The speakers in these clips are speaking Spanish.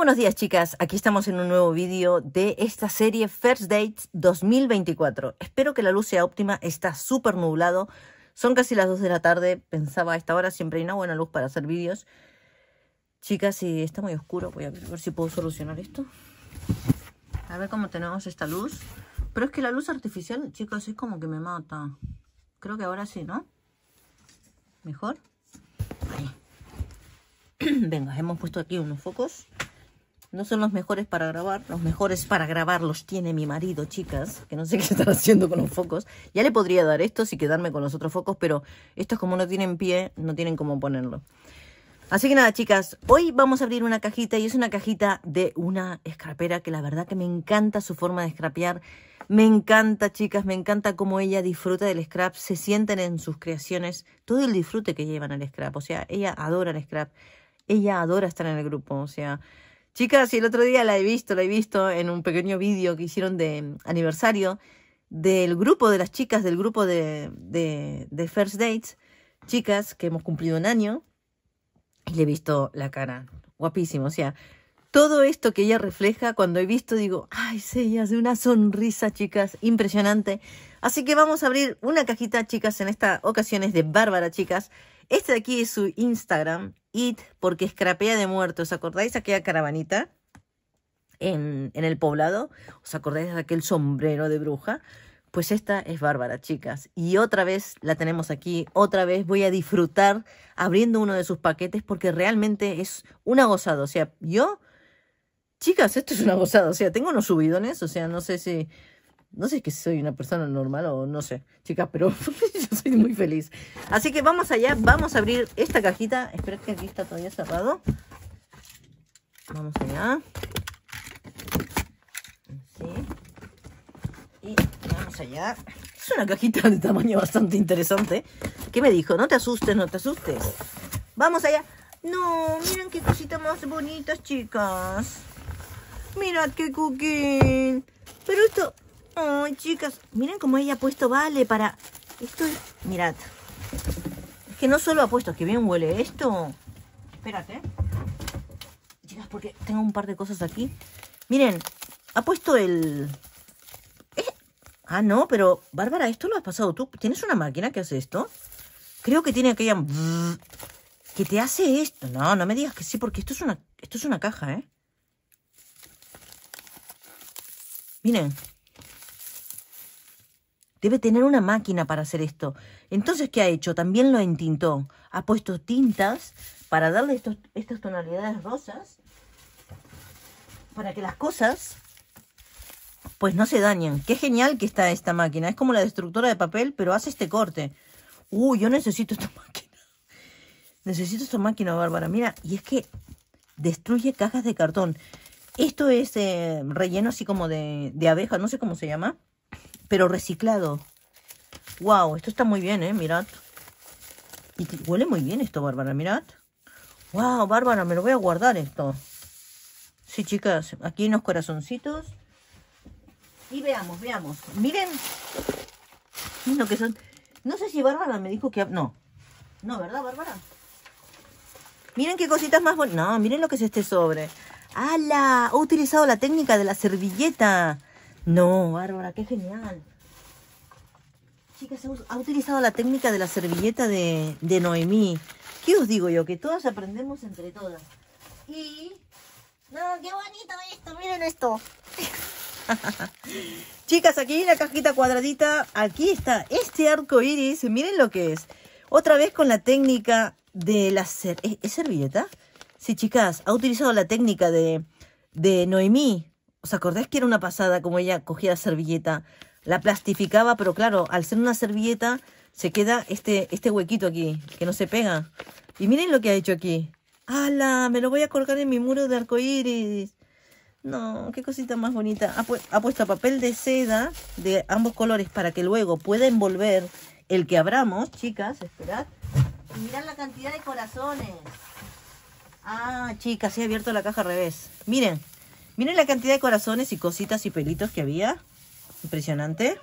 buenos días chicas, aquí estamos en un nuevo vídeo de esta serie First Dates 2024. Espero que la luz sea óptima, está súper nublado, son casi las 2 de la tarde, pensaba a esta hora siempre hay una buena luz para hacer vídeos. Chicas, si está muy oscuro, voy a ver si puedo solucionar esto. A ver cómo tenemos esta luz. Pero es que la luz artificial, chicos, es como que me mata. Creo que ahora sí, ¿no? ¿Mejor? Venga, hemos puesto aquí unos focos no son los mejores para grabar, los mejores para grabar los tiene mi marido, chicas, que no sé qué están haciendo con los focos. Ya le podría dar estos y quedarme con los otros focos, pero estos como no tienen pie, no tienen cómo ponerlo. Así que nada, chicas, hoy vamos a abrir una cajita y es una cajita de una scrapera. que la verdad que me encanta su forma de scrapear. Me encanta, chicas, me encanta cómo ella disfruta del scrap, se sienten en sus creaciones, todo el disfrute que llevan al scrap. O sea, ella adora el scrap, ella adora estar en el grupo, o sea, Chicas, y el otro día la he visto, la he visto en un pequeño vídeo que hicieron de mm, aniversario del grupo de las chicas del grupo de, de, First Dates, chicas que hemos cumplido un año, y le he visto la cara guapísimo, o sea, todo esto que ella refleja, cuando he visto, digo, ay, se ella hace una sonrisa, chicas, impresionante. Así que vamos a abrir una cajita, chicas, en esta ocasión es de Bárbara, chicas. Este de aquí es su Instagram, It, porque escrapea de muertos. ¿Os acordáis aquella caravanita en, en el poblado? ¿Os acordáis de aquel sombrero de bruja? Pues esta es Bárbara, chicas. Y otra vez la tenemos aquí, otra vez voy a disfrutar abriendo uno de sus paquetes porque realmente es una gozada. O sea, yo, chicas, esto es una gozada. O sea, tengo unos subidones, o sea, no sé si no sé que soy una persona normal o no sé, chicas, pero yo soy muy feliz. Así que vamos allá, vamos a abrir esta cajita. Espera que aquí está todavía cerrado. Vamos allá. Así. Y vamos allá. Es una cajita de tamaño bastante interesante. ¿Qué me dijo? No te asustes, no te asustes. Vamos allá. No, miren qué cositas más bonitas, chicas. Mirad qué cooking. Pero esto, Ay, chicas, miren cómo ella ha puesto vale para... Esto es... Mirad. Es que no solo ha puesto, es que bien huele esto. Espérate. Chicas, porque tengo un par de cosas aquí. Miren, ha puesto el... Eh, ah, no, pero Bárbara, esto lo has pasado tú. ¿Tienes una máquina que hace esto? Creo que tiene aquella... Que te hace esto. No, no me digas que sí, porque esto es una, esto es una caja, ¿eh? Miren, Debe tener una máquina para hacer esto. Entonces, ¿qué ha hecho? También lo entintó. Ha puesto tintas para darle estas tonalidades rosas para que las cosas pues no se dañen. Qué genial que está esta máquina. Es como la destructora de papel, pero hace este corte. Uy, yo necesito esta máquina. Necesito esta máquina, Bárbara. Mira, y es que destruye cajas de cartón. Esto es eh, relleno así como de, de abeja, no sé cómo se llama pero reciclado. Wow, esto está muy bien, ¿eh? Mirad. Y huele muy bien esto, Bárbara, mirad. Wow, Bárbara, me lo voy a guardar esto. Sí, chicas, aquí unos corazoncitos. Y veamos, veamos. Miren lo que son. No sé si Bárbara me dijo que... No. No, ¿verdad, Bárbara? Miren qué cositas más bonitas. No, miren lo que es este sobre. ¡Hala! He utilizado la técnica de la servilleta. No, Bárbara, qué genial. Chicas, ha utilizado la técnica de la servilleta de, Noemí. ¿Qué os digo yo? Que todas aprendemos entre todas. Y... No, qué bonito esto, miren esto. Chicas, aquí hay una cajita cuadradita, aquí está este arco iris, miren lo que es. Otra vez con la técnica de la... ¿Es, servilleta? Sí, chicas, ha utilizado la técnica de, de Noemí, ¿Os acordáis que era una pasada como ella cogía la servilleta? La plastificaba, pero claro, al ser una servilleta se queda este, este huequito aquí, que no se pega. Y miren lo que ha hecho aquí. ¡Hala! Me lo voy a colgar en mi muro de arcoíris. No, qué cosita más bonita. Ha, puesto papel de seda de ambos colores para que luego pueda envolver el que abramos. Chicas, esperad. Y mirad la cantidad de corazones. Ah, chicas, he abierto la caja al revés. Miren, Miren la cantidad de corazones y cositas y pelitos que había. Impresionante.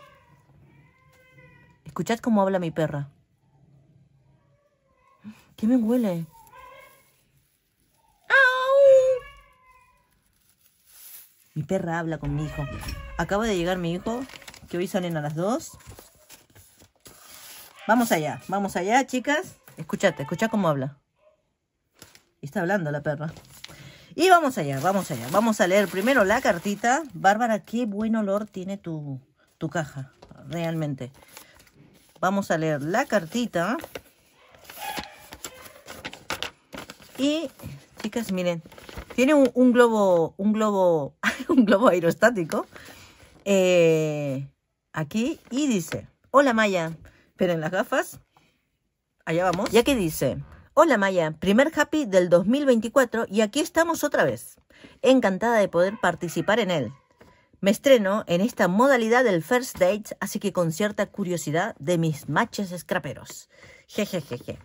Escuchad cómo habla mi perra. ¿Qué me huele? ¡Au! Mi perra habla con mi hijo. Acaba de llegar mi hijo, que hoy salen a las dos. Vamos allá, vamos allá, chicas. Escuchad escuchad cómo habla. está hablando la perra. Y vamos allá, vamos allá. Vamos a leer primero la cartita. Bárbara, qué buen olor tiene tu, caja, realmente. Vamos a leer la cartita. Y, chicas, miren, tiene un, globo, un globo, un globo aerostático eh, aquí y dice, hola Maya, pero en las gafas, allá vamos, ya que dice, Hola Maya, primer happy del 2024 y aquí estamos otra vez. Encantada de poder participar en él. Me estreno en esta modalidad del first date, así que con cierta curiosidad de mis matches escraperos. Jejejeje.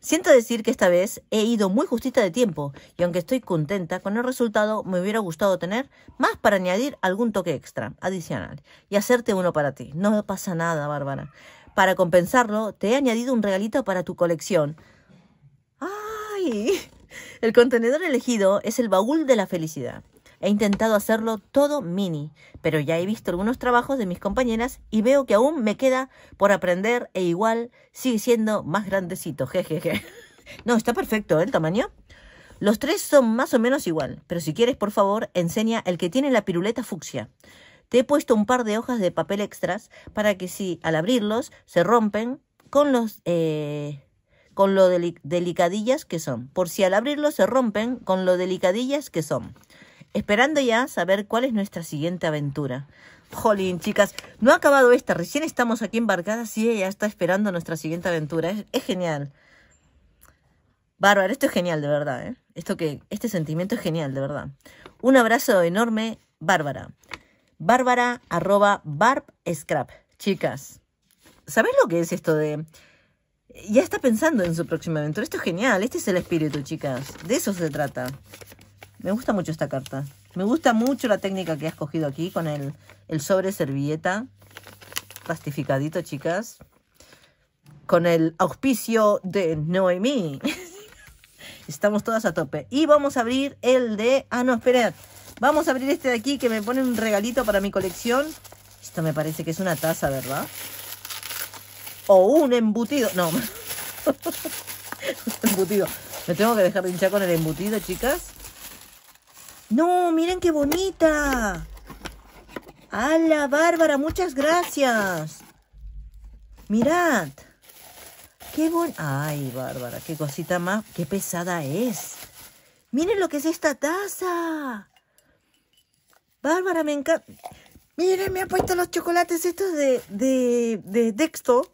Siento decir que esta vez he ido muy justita de tiempo y aunque estoy contenta con el resultado, me hubiera gustado tener más para añadir algún toque extra, adicional, y hacerte uno para ti. No pasa nada, Bárbara. Para compensarlo, te he añadido un regalito para tu colección el contenedor elegido es el baúl de la felicidad. He intentado hacerlo todo mini, pero ya he visto algunos trabajos de mis compañeras y veo que aún me queda por aprender e igual sigue siendo más grandecito. Jejeje. No, está perfecto ¿eh? el tamaño. Los tres son más o menos igual, pero si quieres, por favor, enseña el que tiene la piruleta fucsia. Te he puesto un par de hojas de papel extras para que si al abrirlos se rompen con los... Eh, con lo delicadillas que son, por si al abrirlo se rompen con lo delicadillas que son. Esperando ya saber cuál es nuestra siguiente aventura. Jolín, chicas, no ha acabado esta, recién estamos aquí embarcadas y ella está esperando nuestra siguiente aventura. Es, genial. Bárbara, esto es genial, de verdad, ¿eh? Esto que, este sentimiento es genial, de verdad. Un abrazo enorme, Bárbara. Bárbara arroba barb scrap. Chicas, ¿sabéis lo que es esto de ya está pensando en su próximo evento. Esto es genial, este es el espíritu, chicas. De eso se trata. Me gusta mucho esta carta. Me gusta mucho la técnica que has cogido aquí con el, sobre servilleta. Plastificadito, chicas. Con el auspicio de Noemí. Estamos todas a tope. Y vamos a abrir el de... Ah, no, espera. Vamos a abrir este de aquí que me pone un regalito para mi colección. Esto me parece que es una taza, ¿verdad? o un embutido. No, embutido. Me tengo que dejar pinchar con el embutido, chicas. No, miren qué bonita. ¡Hala, Bárbara! Muchas gracias. Mirad. Qué bonita. Ay, Bárbara, qué cosita más. Qué pesada es. Miren lo que es esta taza. Bárbara, me encanta. Miren, me ha puesto los chocolates estos de, de, de texto.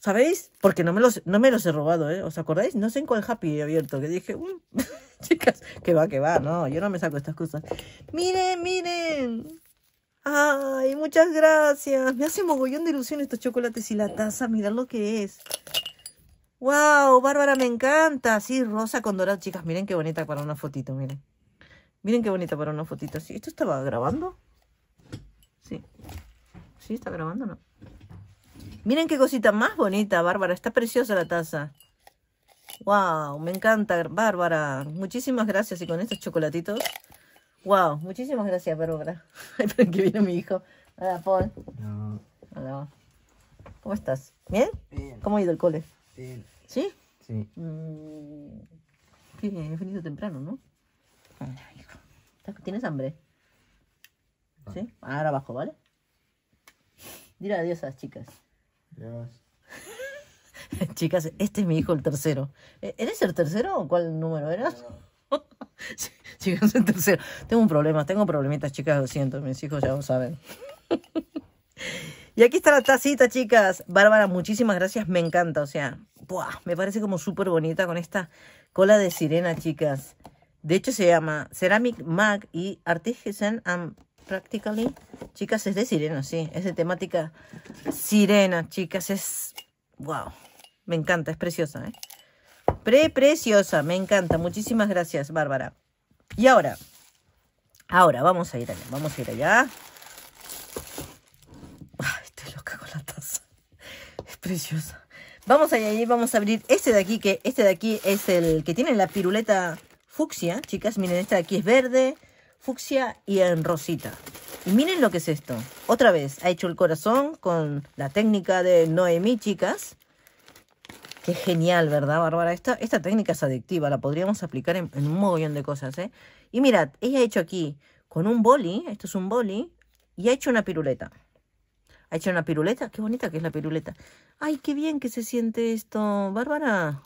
¿Sabéis? Porque no me los, no me los he robado, ¿eh? ¿Os acordáis? No sé en cuál Happy abierto, que dije, mm, chicas, que va, que va, no, yo no me saco estas cosas. Miren, miren. Ay, muchas gracias. Me hace mogollón de ilusión estos chocolates y la taza, mirad lo que es. ¡Wow! Bárbara, me encanta. Sí, rosa con dorado. Chicas, miren qué bonita para una fotito, miren. Miren qué bonita para una fotito. Sí, ¿Esto estaba grabando? Sí. ¿Sí está grabando no? Miren qué cosita más bonita, Bárbara. Está preciosa la taza. ¡Wow! Me encanta, Bárbara. Muchísimas gracias. Y con estos chocolatitos. ¡Wow! Muchísimas gracias, Bárbara. Esperen que viene mi hijo. Hola, Paul. Hola. ¿Cómo estás? ¿Bien? Bien. cómo ha ido el cole? Bien. ¿Sí? Sí. Mm, he venido temprano, ¿no? hijo. ¿Tienes hambre? ¿Sí? Ahora abajo, ¿vale? Dile adiós a las chicas. Chicas, este es mi hijo, el tercero. Eh, ¿Eres el tercero o cuál número eras? chicas, el tercero. Tengo un problema, tengo problemitas, chicas, lo siento, mis hijos ya lo saben. y aquí está la tacita, chicas. Bárbara, muchísimas gracias, me encanta, o sea, me parece como súper bonita con esta cola de sirena, chicas. De hecho, se llama Ceramic Mag y Artisan Am... Practically. Chicas, es de sirena, sí. Es de temática sirena, chicas. Es... ¡Wow! Me encanta, es preciosa, ¿eh? Pre-preciosa, me encanta. Muchísimas gracias, Bárbara. Y ahora, ahora, vamos a ir allá. Vamos a ir allá. Ay, estoy loca con la taza. Es preciosa. Vamos allá y vamos a abrir este de aquí, que este de aquí es el que tiene la piruleta fucsia, chicas. Miren, este de aquí es verde fucsia y en rosita. Y miren lo que es esto. Otra vez, ha hecho el corazón con la técnica de Noemí, chicas. Qué genial, ¿verdad, Bárbara? Esta, esta técnica es adictiva, la podríamos aplicar en, un mogollón de cosas, ¿eh? Y mirad, ella ha hecho aquí con un boli, esto es un boli, y ha hecho una piruleta. Ha hecho una piruleta, qué bonita que es la piruleta. Ay, qué bien que se siente esto, Bárbara.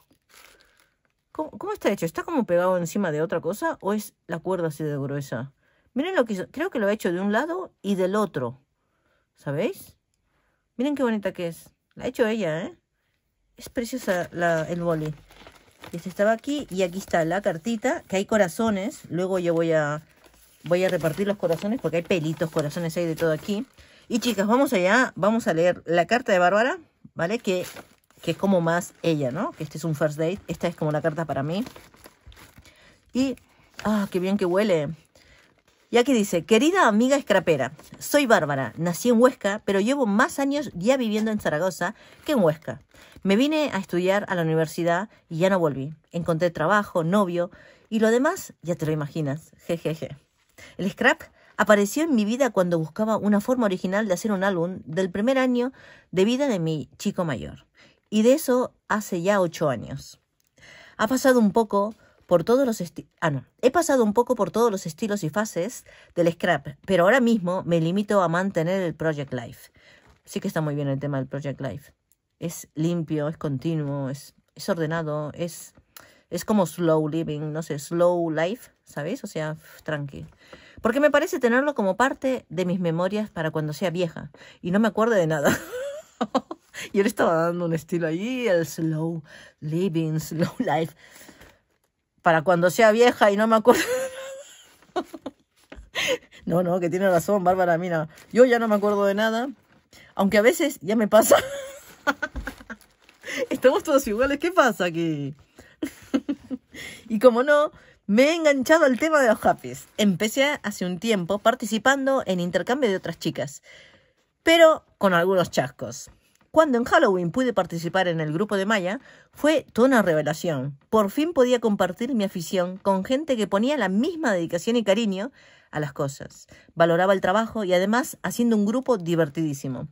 ¿Cómo, está hecho? ¿Está como pegado encima de otra cosa o es la cuerda así de gruesa? Miren lo que hizo. Creo que lo ha hecho de un lado y del otro. ¿Sabéis? Miren qué bonita que es. La ha hecho ella, ¿eh? Es preciosa el boli. Este estaba aquí y aquí está la cartita, que hay corazones. Luego yo voy a, voy a repartir los corazones porque hay pelitos, corazones hay de todo aquí. Y chicas, vamos allá, vamos a leer la carta de Bárbara, ¿vale? Que que es como más ella, ¿no? Que este es un first date. Esta es como la carta para mí. Y, ah, qué bien que huele. Y aquí dice, querida amiga scrapera, soy Bárbara, nací en Huesca, pero llevo más años ya viviendo en Zaragoza que en Huesca. Me vine a estudiar a la universidad y ya no volví. Encontré trabajo, novio y lo demás ya te lo imaginas. Jejeje. El scrap apareció en mi vida cuando buscaba una forma original de hacer un álbum del primer año de vida de mi chico mayor. Y de eso hace ya ocho años. Ha pasado un poco por todos los ah, no. he pasado un poco por todos los estilos y fases del scrap, pero ahora mismo me limito a mantener el Project Life. Sí que está muy bien el tema del Project Life. Es limpio, es continuo, es, es ordenado, es, es como slow living, no sé, slow life, ¿sabéis? O sea, tranqui. Porque me parece tenerlo como parte de mis memorias para cuando sea vieja y no me acuerde de nada. Y él estaba dando un estilo ahí, el slow living, slow life. Para cuando sea vieja y no me acuerdo. No, no, que tiene razón, Bárbara. Mira, yo ya no me acuerdo de nada. Aunque a veces ya me pasa. Estamos todos iguales. ¿Qué pasa aquí? y como no, me he enganchado al tema de los happies. Empecé hace un tiempo participando en intercambio de otras chicas, pero con algunos chascos. Cuando en Halloween pude participar en el grupo de Maya, fue toda una revelación. Por fin podía compartir mi afición con gente que ponía la misma dedicación y cariño a las cosas. Valoraba el trabajo y además haciendo un grupo divertidísimo.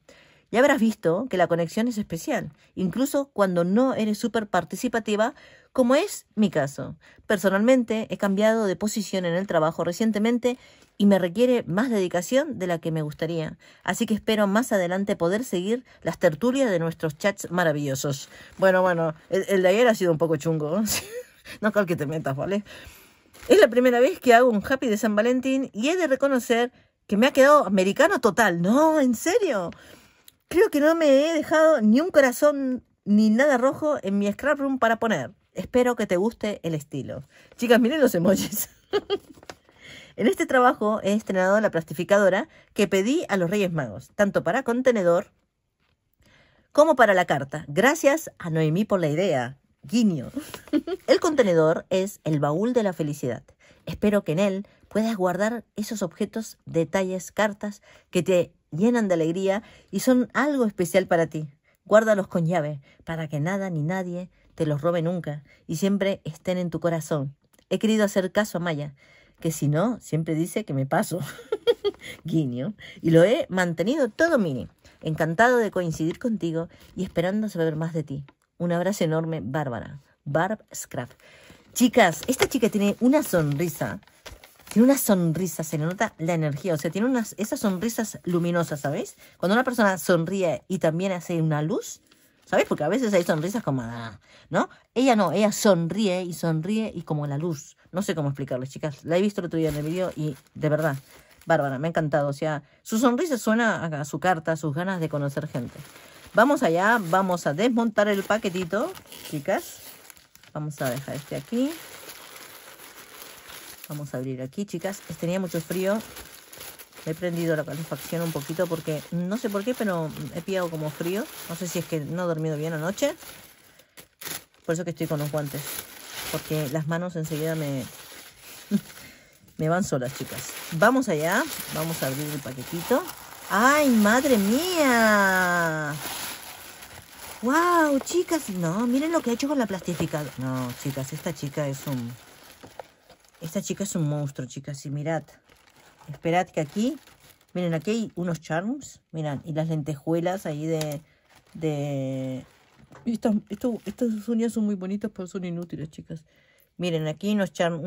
Ya habrás visto que la conexión es especial. Incluso cuando no eres súper participativa, como es mi caso. Personalmente he cambiado de posición en el trabajo recientemente y me requiere más dedicación de la que me gustaría. Así que espero más adelante poder seguir las tertulias de nuestros chats maravillosos. Bueno, bueno, el, de ayer ha sido un poco chungo. ¿no? no creo que te metas, ¿vale? Es la primera vez que hago un happy de San Valentín y he de reconocer que me ha quedado americano total. No, en serio. Creo que no me he dejado ni un corazón ni nada rojo en mi scrap room para poner. Espero que te guste el estilo. Chicas, miren los emojis. en este trabajo he estrenado la plastificadora que pedí a los Reyes Magos, tanto para contenedor como para la carta. Gracias a Noemí por la idea. Guiño. El contenedor es el baúl de la felicidad. Espero que en él puedas guardar esos objetos, detalles, cartas que te llenan de alegría y son algo especial para ti. Guárdalos con llave para que nada ni nadie te los robe nunca y siempre estén en tu corazón. He querido hacer caso a Maya, que si no, siempre dice que me paso. Guiño. Y lo he mantenido todo mini. Encantado de coincidir contigo y esperando saber más de ti. Un abrazo enorme, Bárbara. Barb Scrap. Chicas, esta chica tiene una sonrisa. Tiene una sonrisa, se le nota la energía. O sea, tiene unas, esas sonrisas luminosas, ¿sabéis? Cuando una persona sonríe y también hace una luz, ¿Sabes? Porque a veces hay sonrisas como, ah, ¿no? Ella no, ella sonríe y sonríe y como la luz. No sé cómo explicarlo, chicas. La he visto el otro día en el video y de verdad, bárbara, me ha encantado. O sea, su sonrisa suena a su carta, a sus ganas de conocer gente. Vamos allá, vamos a desmontar el paquetito, chicas. Vamos a dejar este aquí. Vamos a abrir aquí, chicas. tenía mucho frío. He prendido la calefacción un poquito porque no sé por qué, pero he pillado como frío. No sé si es que no he dormido bien anoche. Por eso que estoy con los guantes. Porque las manos enseguida me, me van solas, chicas. Vamos allá. Vamos a abrir el paquetito. ¡Ay, madre mía! ¡Wow, chicas! No, miren lo que ha hecho con la plastificadora. No, chicas, esta chica es un... Esta chica es un monstruo, chicas. Y mirad. Esperad que aquí, miren, aquí hay unos charms, miren, y las lentejuelas ahí de... de... estas uñas son muy bonitas, pero son inútiles, chicas. Miren, aquí nos charms,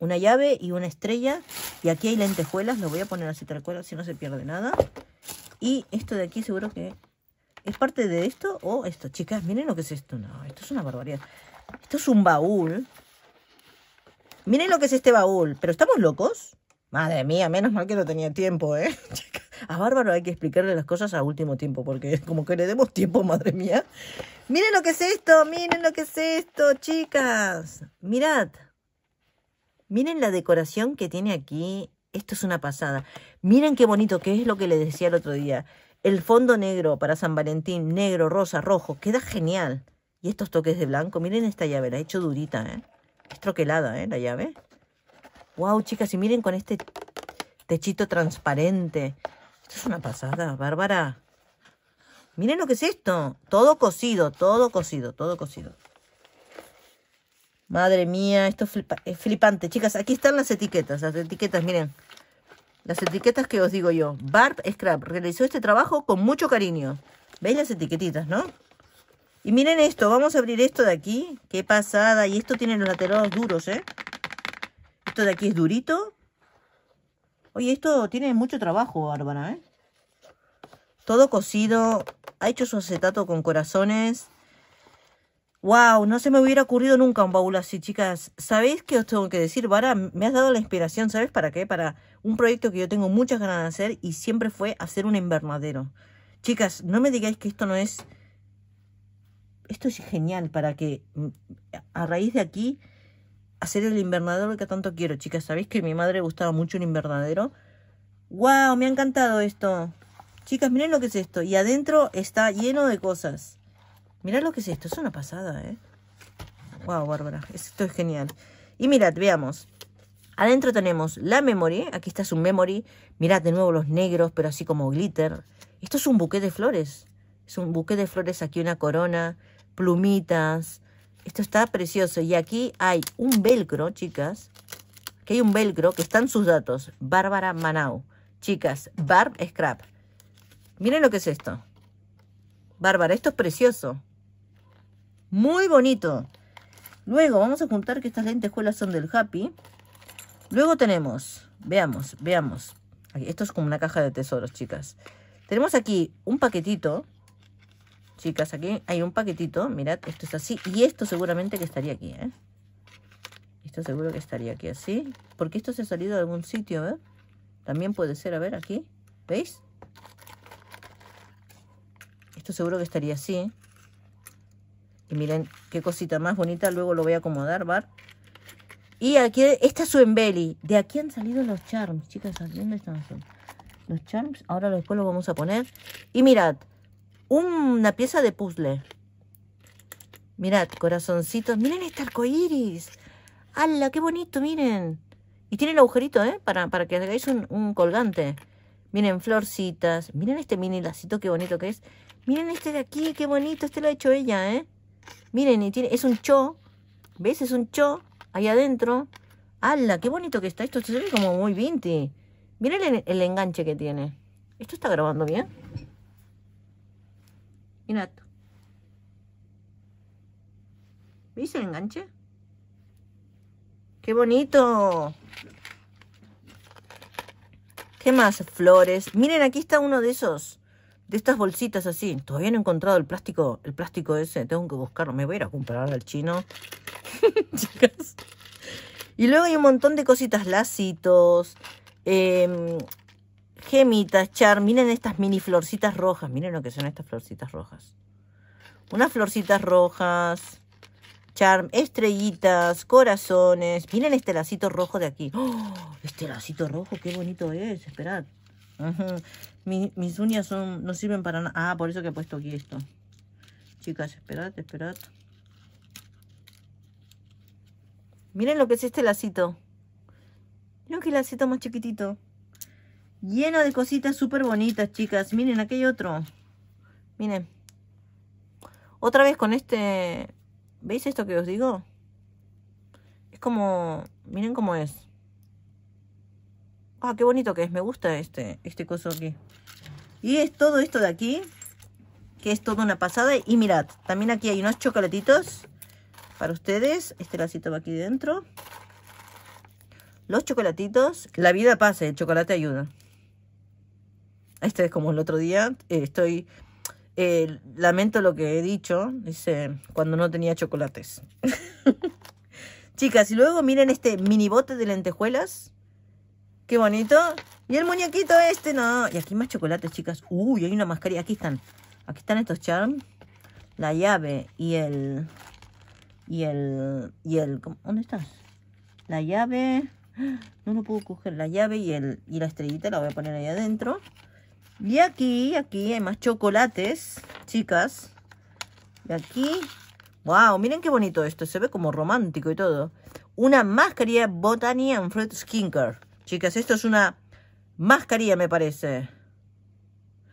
una llave y una estrella. Y aquí hay lentejuelas, lo voy a poner así tal cual, así no se pierde nada. Y esto de aquí seguro que es parte de esto o esto. Chicas, miren lo que es esto. No, esto es una barbaridad. Esto es un baúl Miren lo que es este baúl, pero ¿estamos locos? Madre mía, menos mal que no tenía tiempo, ¿eh? A Bárbaro hay que explicarle las cosas a último tiempo, porque como que le demos tiempo, madre mía. Miren lo que es esto, miren lo que es esto, chicas. Mirad. Miren la decoración que tiene aquí. Esto es una pasada. Miren qué bonito, que es lo que le decía el otro día. El fondo negro para San Valentín, negro, rosa, rojo, queda genial. Y estos toques de blanco, miren esta llave, la he hecho durita, ¿eh? Es troquelada, ¿eh? La llave. Wow, chicas, y miren con este techito transparente. Esto es una pasada, Bárbara. Miren lo que es esto. Todo cosido, todo cosido, todo cosido. Madre mía, esto es flipante. Chicas, aquí están las etiquetas, las etiquetas, miren. Las etiquetas que os digo yo. Barb Scrap realizó este trabajo con mucho cariño. ¿Veis las etiquetitas, no? Y miren esto, vamos a abrir esto de aquí. Qué pasada. Y esto tiene los laterales duros, ¿eh? Esto de aquí es durito. Oye, esto tiene mucho trabajo, Bárbara, ¿eh? Todo cosido. Ha hecho su acetato con corazones. Wow, no se me hubiera ocurrido nunca un baúl así, chicas. ¿Sabéis qué os tengo que decir, Bárbara? Me has dado la inspiración, ¿sabes para qué? Para un proyecto que yo tengo muchas ganas de hacer y siempre fue hacer un invernadero. Chicas, no me digáis que esto no es esto es genial para que mm, a raíz de aquí hacer el invernadero que tanto quiero, chicas. Sabéis que mi madre gustaba mucho un invernadero. ¡Wow! Me ha encantado esto. Chicas, miren lo que es esto. Y adentro está lleno de cosas. Mirad lo que es esto. Es una pasada, ¿eh? ¡Wow, Bárbara! Esto es genial. Y mirad, veamos. Adentro tenemos la memory. Aquí está su memory. Mirad de nuevo los negros, pero así como glitter. Esto es un buque de flores. Es un buque de flores. Aquí una corona plumitas. Esto está precioso. Y aquí hay un velcro, chicas. Aquí hay un velcro que están sus datos. Bárbara Manau. Chicas, Barb Scrap. Miren lo que es esto. Bárbara, esto es precioso. Muy bonito. Luego vamos a juntar que estas lentejuelas son del Happy. Luego tenemos, veamos, veamos. Esto es como una caja de tesoros, chicas. Tenemos aquí un paquetito Chicas, aquí hay un paquetito. Mirad, esto es así. Y esto seguramente que estaría aquí, ¿eh? Esto seguro que estaría aquí así. Porque esto se ha salido de algún sitio, ¿eh? También puede ser, a ver, aquí. ¿Veis? Esto seguro que estaría así. Y miren qué cosita más bonita. Luego lo voy a acomodar, Bar. Y aquí, esta es su embelli De aquí han salido los charms, chicas. ¿Dónde están? Los charms. Ahora después los vamos a poner. Y mirad una pieza de puzzle. Mirad, corazoncitos. Miren este iris ¡Hala, qué bonito! Miren. Y tiene el agujerito, ¿eh? Para, para que hagáis un, colgante. Miren, florcitas. Miren este mini lacito, qué bonito que es. Miren este de aquí, qué bonito. Este lo ha hecho ella, ¿eh? Miren, y tiene, es un cho. ¿Ves? Es un cho ahí adentro. ¡Hala, qué bonito que está! Esto se ve como muy vinti. Miren el, el enganche que tiene. ¿Esto está grabando bien? ¿Veis el enganche? ¡Qué bonito! ¿Qué más? Flores. Miren, aquí está uno de esos, de estas bolsitas así. Todavía no he encontrado el plástico, el plástico ese. Tengo que buscarlo. Me voy a ir comprar al chino. Y luego hay un montón de cositas, lacitos, eh, gemitas, Charm, Miren estas mini florcitas rojas. Miren lo que son estas florcitas rojas. Unas florcitas rojas. Charm, estrellitas, corazones. Miren este lacito rojo de aquí. ¡Oh! Este lacito rojo, qué bonito es. Esperad. mis uñas son, no sirven para nada. Ah, por eso que he puesto aquí esto. Chicas, esperad, esperad. Miren lo que es este lacito. Miren qué lacito más chiquitito. Lleno de cositas súper bonitas, chicas. Miren, aquí hay otro. Miren. Otra vez con este... ¿Veis esto que os digo? Es como... Miren cómo es. Ah, qué bonito que es. Me gusta este, este coso aquí. Y es todo esto de aquí. Que es toda una pasada. Y mirad, también aquí hay unos chocolatitos para ustedes. Este lacito va aquí dentro. Los chocolatitos. La vida pasa, el chocolate ayuda este es como el otro día, eh, estoy, eh, lamento lo que he dicho, dice, cuando no tenía chocolates. Chicas, y luego miren este mini bote de lentejuelas. Qué bonito. Y el muñequito este, no. Y aquí más chocolates, chicas. Uy, hay una mascarilla. Aquí están. Aquí están estos charms. La llave y el... Y el... Y el... ¿Dónde estás? La llave... No lo puedo coger. La llave y, el, y la estrellita la voy a poner ahí adentro. Y aquí, aquí hay más chocolates, chicas. Y aquí, wow, miren qué bonito esto. Se ve como romántico y todo. Una mascarilla Botany and Fruit Skincare. Chicas, esto es una mascarilla, me parece.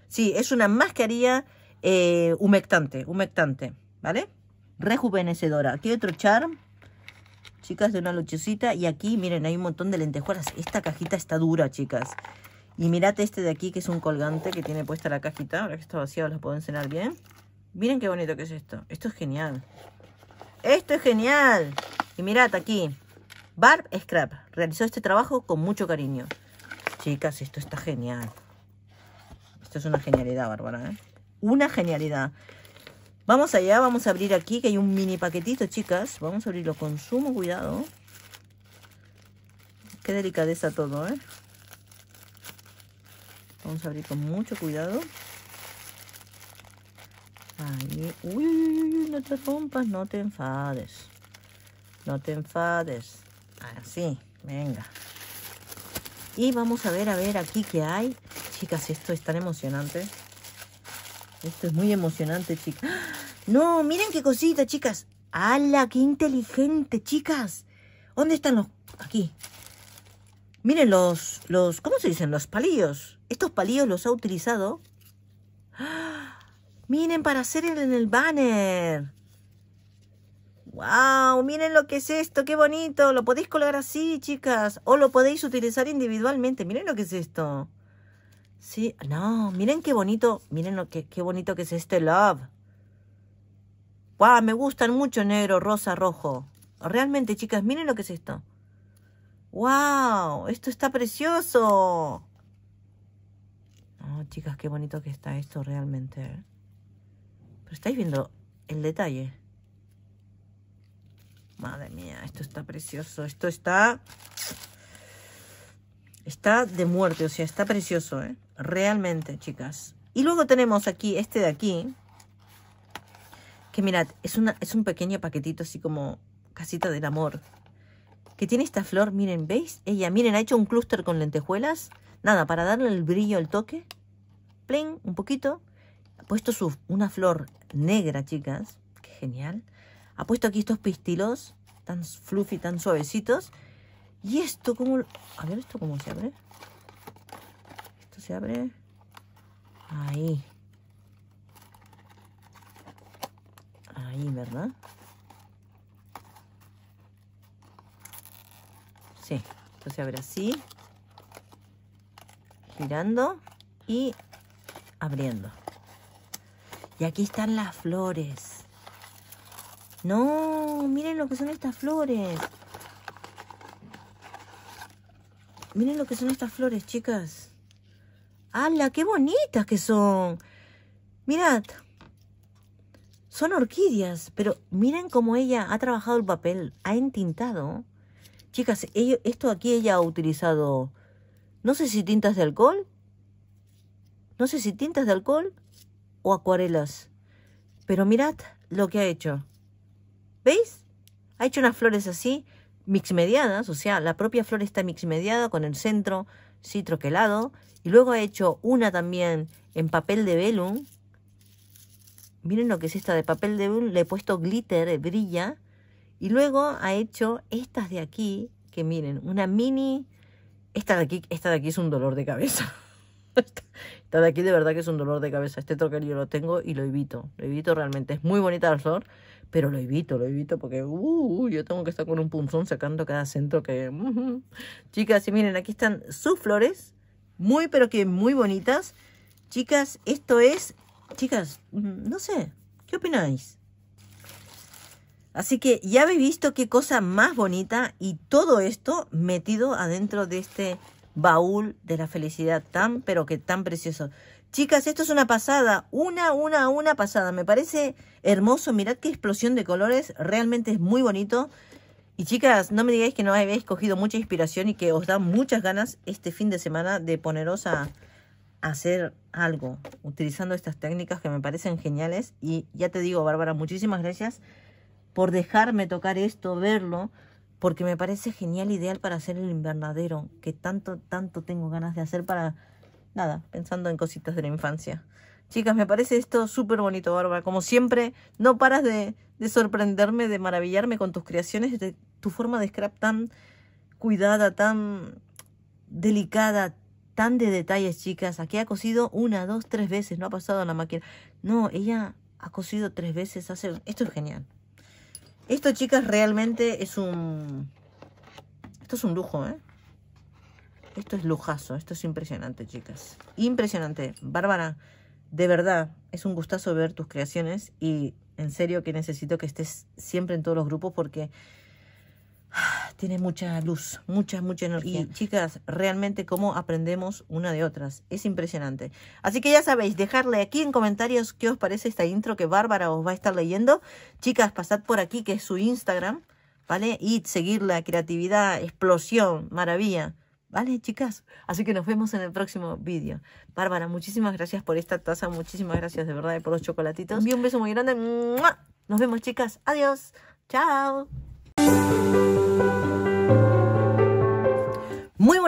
Sí, es una mascarilla eh, humectante, humectante, ¿vale? Rejuvenecedora. Aquí otro charm. Chicas, de una luchecita. Y aquí, miren, hay un montón de lentejuelas. Esta cajita está dura, chicas. Y mirate este de aquí, que es un colgante que tiene puesta la cajita. Ahora que está vaciado, lo puedo cenar bien. Miren qué bonito que es esto. Esto es genial. ¡Esto es genial! Y mirad aquí. Barb Scrap realizó este trabajo con mucho cariño. Chicas, esto está genial. Esto es una genialidad, Bárbara. ¿eh? Una genialidad. Vamos allá, vamos a abrir aquí, que hay un mini paquetito, chicas. Vamos a abrirlo con sumo cuidado. Qué delicadeza todo, ¿eh? Vamos a abrir con mucho cuidado. Ahí. Uy, uy, no te rompas, no te enfades. No te enfades. Así, venga. Y vamos a ver, a ver aquí qué hay. Chicas, esto es tan emocionante. Esto es muy emocionante, chicas. ¡Ah! No, miren qué cosita, chicas. ¡Hala, qué inteligente, chicas! ¿Dónde están los...? Aquí. Miren los... los ¿Cómo se dicen? Los palillos. Estos palillos los ha utilizado. ¡Ah! Miren, para hacer el, en el banner. ¡Wow! Miren lo que es esto, qué bonito. Lo podéis colgar así, chicas. O lo podéis utilizar individualmente. Miren lo que es esto. Sí, no, miren qué bonito. Miren lo que qué bonito que es este love. ¡Wow! Me gustan mucho negro, rosa, rojo. Realmente, chicas, miren lo que es esto. ¡Wow! Esto está precioso chicas, qué bonito que está esto realmente. ¿eh? Pero estáis viendo el detalle. Madre mía, esto está precioso. Esto está... Está de muerte, o sea, está precioso, ¿eh? Realmente, chicas. Y luego tenemos aquí, este de aquí. Que mirad, es, es un pequeño paquetito así como casita del amor. Que tiene esta flor, miren, ¿veis? Ella, miren, ha hecho un clúster con lentejuelas. Nada, para darle el brillo, el toque un poquito. Ha puesto una flor negra, chicas. Qué genial. Ha puesto aquí estos pistilos tan fluffy, tan suavecitos. Y esto, como A ver, ¿esto cómo se abre? Esto se abre... Ahí. Ahí, ¿verdad? Sí, esto se abre así. Girando. Y abriendo. Y aquí están las flores. No, miren lo que son estas flores. Miren lo que son estas flores, chicas. ¡Hala, qué bonitas que son! Mirad, son orquídeas, pero miren cómo ella ha trabajado el papel, ha entintado. Chicas, esto aquí ella ha utilizado, no sé si tintas de alcohol, no sé si tintas de alcohol o acuarelas. Pero mirad lo que ha hecho. ¿Veis? Ha hecho unas flores así, mix mediadas o sea, la propia flor está mix mediada con el centro, citroquelado. Y luego ha hecho una también en papel de velum. Miren lo que es esta de papel de velum. Le he puesto glitter, eh, brilla. Y luego ha hecho estas de aquí, que miren, una mini... Esta de aquí, esta de aquí es un dolor de cabeza. Esta de aquí de verdad que es un dolor de cabeza. Este troquel yo lo tengo y lo evito. Lo evito realmente. Es muy bonita la flor, pero lo evito, lo evito porque uh, yo tengo que estar con un punzón sacando cada centro que... Chicas, y miren, aquí están sus flores. Muy, pero que muy bonitas. Chicas, esto es... Chicas, mm, no sé. ¿Qué opináis? Así que ya habéis visto qué cosa más bonita y todo esto metido adentro de este baúl de la felicidad tan, pero que tan precioso. Chicas, esto es una pasada, una, una, una pasada. Me parece hermoso, mirad qué explosión de colores, realmente es muy bonito. Y chicas, no me digáis que no habéis cogido mucha inspiración y que os da muchas ganas este fin de semana de poneros a, hacer algo utilizando estas técnicas que me parecen geniales. Y ya te digo, Bárbara, muchísimas gracias por dejarme tocar esto, verlo porque me parece genial, ideal para hacer el invernadero, que tanto, tanto tengo ganas de hacer para, nada, pensando en cositas de la infancia. Chicas, me parece esto súper bonito, Bárbara. Como siempre, no paras de, sorprenderme, de maravillarme con tus creaciones, de tu forma de scrap tan cuidada, tan delicada, tan de detalles, chicas. Aquí ha cosido una, dos, tres veces, no ha pasado la máquina. No, ella ha cosido tres veces. Hace... Esto es genial. Esto, chicas, realmente es un... Esto es un lujo, ¿eh? Esto es lujazo, esto es impresionante, chicas. Impresionante. Bárbara, de verdad, es un gustazo ver tus creaciones y en serio que necesito que estés siempre en todos los grupos porque tiene mucha luz, mucha, mucha energía. Y chicas, realmente cómo aprendemos una de otras. Es impresionante. Así que ya sabéis, dejarle aquí en comentarios qué os parece esta intro que Bárbara os va a estar leyendo. Chicas, pasad por aquí, que es su Instagram, ¿vale? Y seguir creatividad, explosión, maravilla. ¿Vale, chicas? Así que nos vemos en el próximo vídeo. Bárbara, muchísimas gracias por esta taza. Muchísimas gracias, de verdad, eh, por los chocolatitos. Y un beso muy grande. Nos vemos, chicas. Adiós. Chao.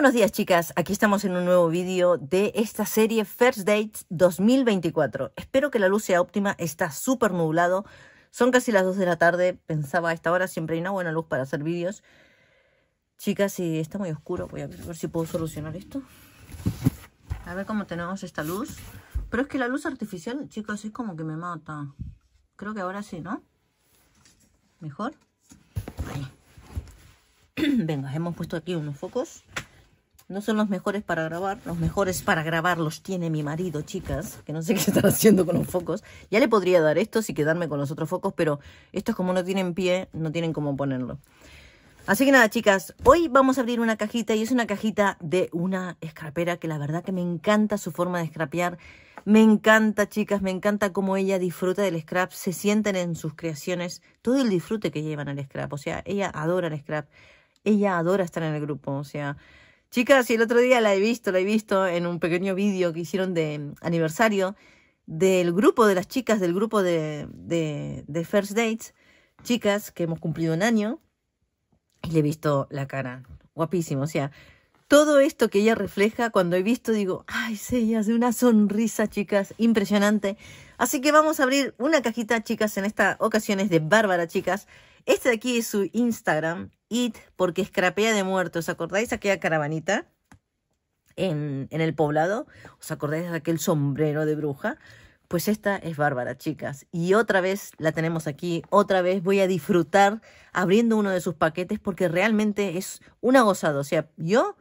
buenos días chicas, aquí estamos en un nuevo vídeo de esta serie First Dates 2024. Espero que la luz sea óptima, está súper nublado, son casi las 2 de la tarde, pensaba a esta hora siempre hay una buena luz para hacer vídeos. Chicas, si está muy oscuro, voy a ver, si puedo solucionar esto. A ver cómo tenemos esta luz. Pero es que la luz artificial, chicos, es como que me mata. Creo que ahora sí, ¿no? ¿Mejor? Venga, hemos puesto aquí unos focos. No son los mejores para grabar, los mejores para grabar los tiene mi marido, chicas, que no sé qué están haciendo con los focos. Ya le podría dar estos y quedarme con los otros focos, pero estos como no tienen pie, no tienen cómo ponerlo. Así que nada, chicas, hoy vamos a abrir una cajita y es una cajita de una escrapera que la verdad que me encanta su forma de scrapear. Me encanta, chicas, me encanta cómo ella disfruta del scrap, se sienten en sus creaciones, todo el disfrute que llevan al scrap. O sea, ella adora el scrap, ella adora estar en el grupo, o sea, Chicas, y el otro día la he visto, la he visto en un pequeño vídeo que hicieron de aniversario del grupo de las chicas del grupo de, de, First Dates, chicas que hemos cumplido un año, y le he visto la cara, guapísimo, o sea, todo esto que ella refleja, cuando he visto, digo, ay, se de una sonrisa, chicas, impresionante. Así que vamos a abrir una cajita, chicas, en esta ocasión es de Bárbara, chicas. Este de aquí es su Instagram, It, porque escrapea de muertos. ¿Os acordáis aquella caravanita en, en el poblado? ¿Os acordáis de aquel sombrero de bruja? Pues esta es Bárbara, chicas. Y otra vez la tenemos aquí, otra vez voy a disfrutar abriendo uno de sus paquetes porque realmente es una gozada. O sea, yo,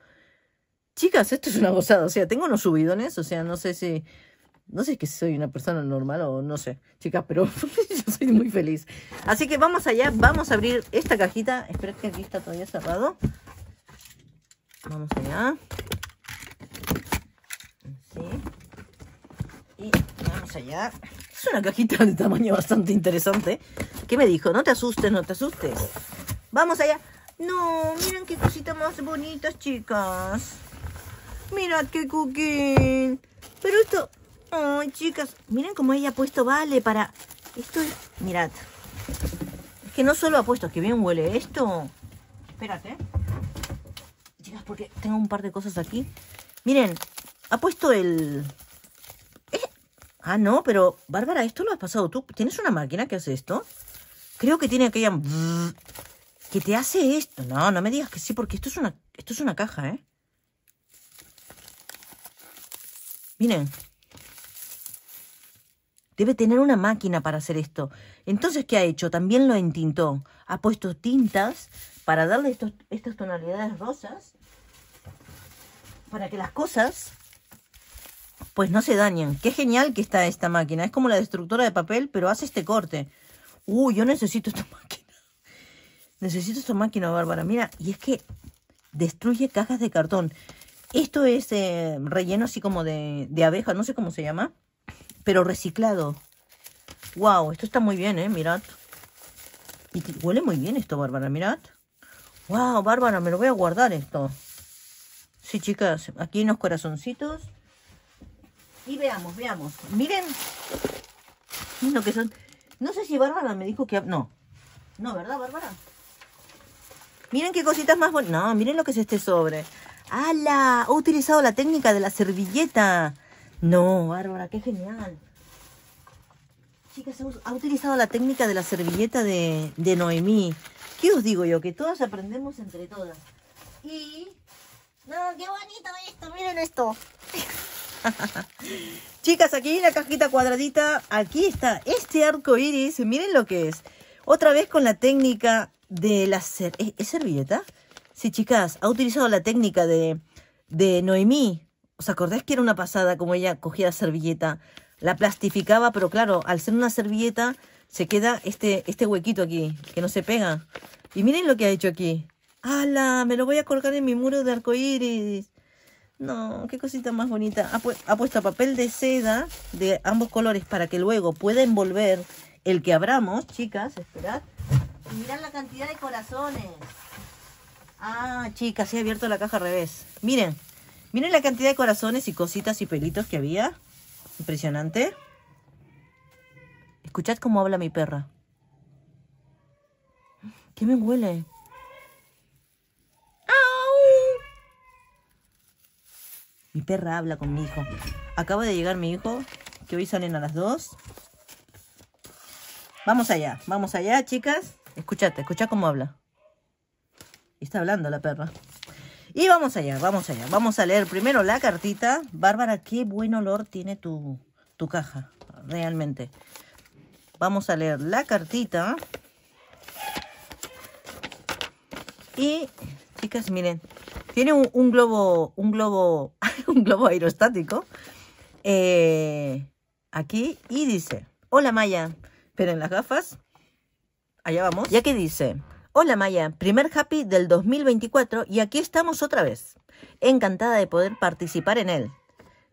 chicas, esto es una gozada. O sea, tengo unos subidones, o sea, no sé si no sé si soy una persona normal o no sé, chicas, pero yo soy muy feliz. Así que vamos allá, vamos a abrir esta cajita. Espera que aquí está todavía cerrado. Vamos allá. Sí. Y vamos allá. Es una cajita de tamaño bastante interesante. ¿Qué me dijo? No te asustes, no te asustes. Vamos allá. No, miren qué cositas más bonitas, chicas. Mirad qué cooking. Pero esto, Ay, chicas, miren cómo ella ha puesto vale para... Esto es... Mirad. Es que no solo ha puesto, que bien huele esto. Espérate. Chicas, porque tengo un par de cosas aquí. Miren, ha puesto el... ¿eh? Ah, no, pero... Bárbara, esto lo has pasado tú. ¿Tienes una máquina que hace esto? Creo que tiene aquella... Que te hace esto. No, no me digas que sí, porque esto es una, esto es una caja, ¿eh? Miren, Debe tener una máquina para hacer esto. Entonces, ¿qué ha hecho? También lo entintó. Ha puesto tintas para darle estas tonalidades rosas para que las cosas pues no se dañen. Qué genial que está esta máquina. Es como la destructora de papel, pero hace este corte. Uy, yo necesito esta máquina. Necesito esta máquina, Bárbara. Mira, y es que destruye cajas de cartón. Esto es eh, relleno así como de abeja, no sé cómo se llama pero reciclado. Wow, esto está muy bien, ¿eh? Mirad. Y huele muy bien esto, Bárbara, mirad. Wow, Bárbara, me lo voy a guardar esto. Sí, chicas, aquí unos corazoncitos. Y veamos, veamos. Miren. Miren lo que son. No sé si Bárbara me dijo que... No. No, ¿verdad, Bárbara? Miren qué cositas más bonitas. No, miren lo que es este sobre. ¡Hala! He utilizado la técnica de la servilleta. No, Bárbara, qué genial. Chicas, ha utilizado la técnica de la servilleta de, Noemí. ¿Qué os digo yo? Que todas aprendemos entre todas. Y... No, qué bonito esto, miren esto. Chicas, aquí hay una cajita cuadradita. Aquí está este arco iris. Miren lo que es. Otra vez con la técnica de la servilleta? Sí, chicas, ha utilizado la técnica de Noemí. ¿Os acordáis que era una pasada como ella cogía la servilleta, la plastificaba, pero claro, al ser una servilleta se queda este, este, huequito aquí, que no se pega. Y miren lo que ha hecho aquí. ¡Hala! Me lo voy a colgar en mi muro de arcoíris. No, qué cosita más bonita. Ha, puesto papel de seda de ambos colores para que luego pueda envolver el que abramos, chicas. Esperad. Y mirad la cantidad de corazones. Ah, chicas, he abierto la caja al revés. Miren, Miren la cantidad de corazones y cositas y pelitos que había. Impresionante. Escuchad cómo habla mi perra. ¿Qué me huele? ¡Au! Mi perra habla con mi hijo. Acaba de llegar mi hijo, que hoy salen a las dos. Vamos allá, vamos allá, chicas. Escuchad escuchad cómo habla. Está hablando la perra. Y vamos allá, vamos allá. Vamos a leer primero la cartita. Bárbara, qué buen olor tiene tu, caja, realmente. Vamos a leer la cartita. Y, chicas, miren, tiene un, globo, un globo, un globo aerostático eh, aquí y dice, hola Maya, pero en las gafas, allá vamos. Ya que dice, Hola Maya, primer happy del 2024 y aquí estamos otra vez. Encantada de poder participar en él.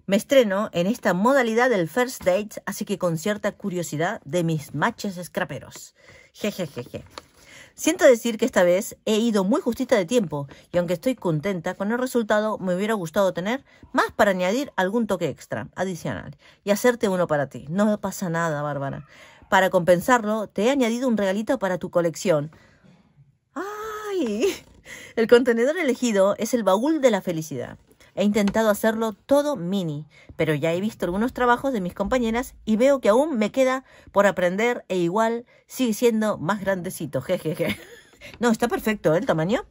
Me estreno en esta modalidad del first date, así que con cierta curiosidad de mis matches escraperos. Jejejeje. Siento decir que esta vez he ido muy justita de tiempo y aunque estoy contenta con el resultado, me hubiera gustado tener más para añadir algún toque extra, adicional, y hacerte uno para ti. No pasa nada, Bárbara. Para compensarlo, te he añadido un regalito para tu colección, el contenedor elegido es el baúl de la felicidad. He intentado hacerlo todo mini, pero ya he visto algunos trabajos de mis compañeras y veo que aún me queda por aprender e igual sigue siendo más grandecito. Jejeje. No, está perfecto ¿eh? el tamaño.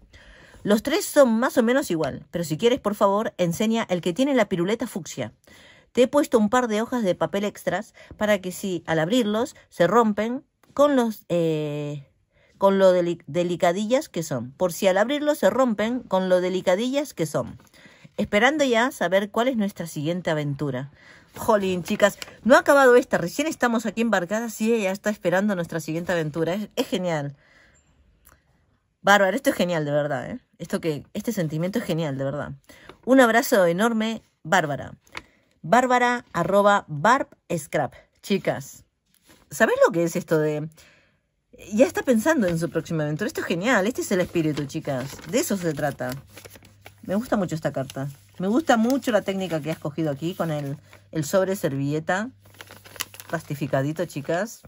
Los tres son más o menos igual, pero si quieres, por favor, enseña el que tiene la piruleta fucsia. Te he puesto un par de hojas de papel extras para que si al abrirlos se rompen con los... Eh, con lo delicadillas que son, por si al abrirlo se rompen con lo delicadillas que son. Esperando ya saber cuál es nuestra siguiente aventura. Jolín, chicas, no ha acabado esta, recién estamos aquí embarcadas y ella está esperando nuestra siguiente aventura. Es, genial. Bárbara, esto es genial, de verdad, ¿eh? Esto que, este sentimiento es genial, de verdad. Un abrazo enorme, Bárbara. Bárbara arroba barb scrap. Chicas, ¿sabéis lo que es esto de ya está pensando en su próximo evento. Esto es genial, este es el espíritu, chicas. De eso se trata. Me gusta mucho esta carta. Me gusta mucho la técnica que has cogido aquí con el, sobre servilleta. Plastificadito, chicas.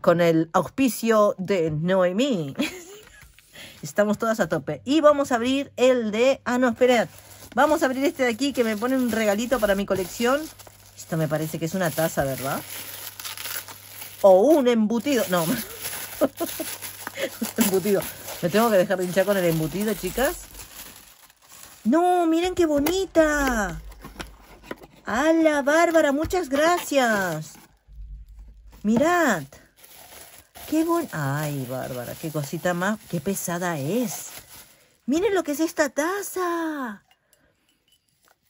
Con el auspicio de Noemí. Estamos todas a tope. Y vamos a abrir el de... Ah, no, esperad. Vamos a abrir este de aquí que me pone un regalito para mi colección. Esto me parece que es una taza, ¿verdad? o un embutido. No, embutido. Me tengo que dejar de hinchar con el embutido, chicas. No, miren qué bonita. ¡Hala, Bárbara! Muchas gracias. Mirad. Qué bon... Ay, Bárbara, qué cosita más. Qué pesada es. Miren lo que es esta taza.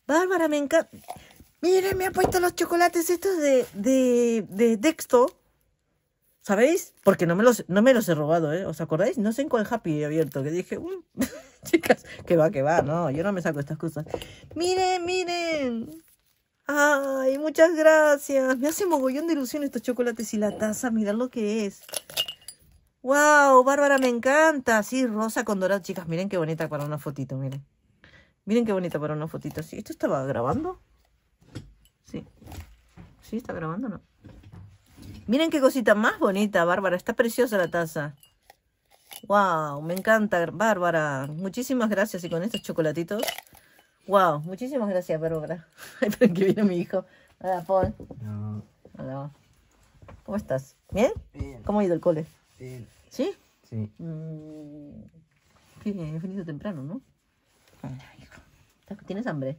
Bárbara, me encanta. Miren, me ha puesto los chocolates estos de, de, de texto. ¿Sabéis? Porque no me los, no me los he robado, ¿eh? ¿Os acordáis? No sé en cuál Happy he abierto, que dije, chicas, que va, que va, no, yo no me saco estas cosas. Miren, miren. Ay, muchas gracias. Me hace mogollón de ilusión estos chocolates y la taza, mirad lo que es. ¡Wow! Bárbara, me encanta. Sí, rosa con dorado, chicas, miren qué bonita para una fotito, miren. Miren qué bonita para una fotito. Sí, ¿esto estaba grabando? Sí. ¿Sí está grabando no? Miren qué cosita más bonita, Bárbara. Está preciosa la taza. ¡Wow! Me encanta, Bárbara. Muchísimas gracias. Y con estos chocolatitos. ¡Wow! Muchísimas gracias, Bárbara. Ay, pero que vino mi hijo. Hola, Paul. Hola. ¿Cómo estás? ¿Bien? Bien. ¿Cómo ha ido el cole? Bien. ¿Sí? Sí. Mm, qué he venido temprano, ¿no? Hola, hijo. ¿Tienes hambre?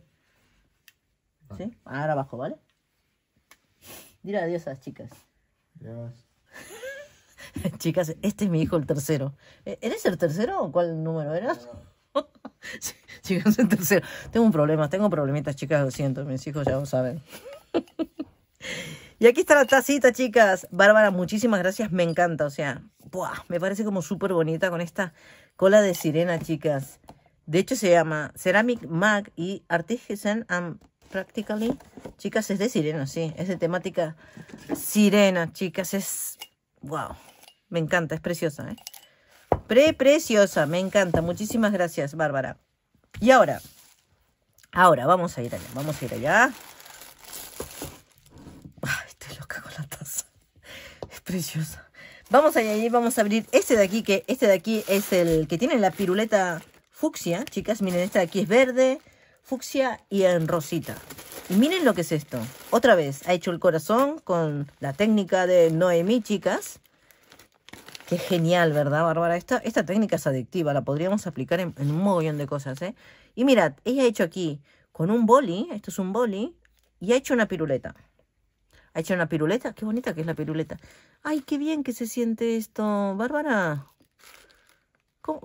¿Sí? Ahora abajo, ¿vale? Dile adiós a las chicas. Chicas, este es mi hijo el tercero. Eh, ¿Eres el tercero o cuál número eras? chicas, el tercero. Tengo un problema, tengo problemitas, chicas, lo siento, mis hijos ya lo saben. y aquí está la tacita, chicas. Bárbara, muchísimas gracias, me encanta, o sea, me parece como súper bonita con esta cola de sirena, chicas. De hecho, se llama Ceramic Mag y Artisan Am... Practically. Chicas, es de sirena, sí. Es de temática sirena, chicas. Es... ¡Wow! Me encanta, es preciosa, ¿eh? Pre preciosa, me encanta. Muchísimas gracias, Bárbara. Y ahora, ahora vamos a ir allá, vamos a ir allá. Ay, estoy loca con la taza. Es preciosa. Vamos allá y vamos a abrir este de aquí, que este de aquí es el que tiene la piruleta fucsia, chicas. Miren, este de aquí es verde fucsia y en rosita. Y miren lo que es esto. Otra vez, ha hecho el corazón con la técnica de Noemí, chicas. Qué genial, ¿verdad, Bárbara? Esta, esta técnica es adictiva, la podríamos aplicar en, un mogollón de cosas, ¿eh? Y mirad, ella ha hecho aquí con un boli, esto es un boli, y ha hecho una piruleta. Ha hecho una piruleta, qué bonita que es la piruleta. Ay, qué bien que se siente esto, Bárbara.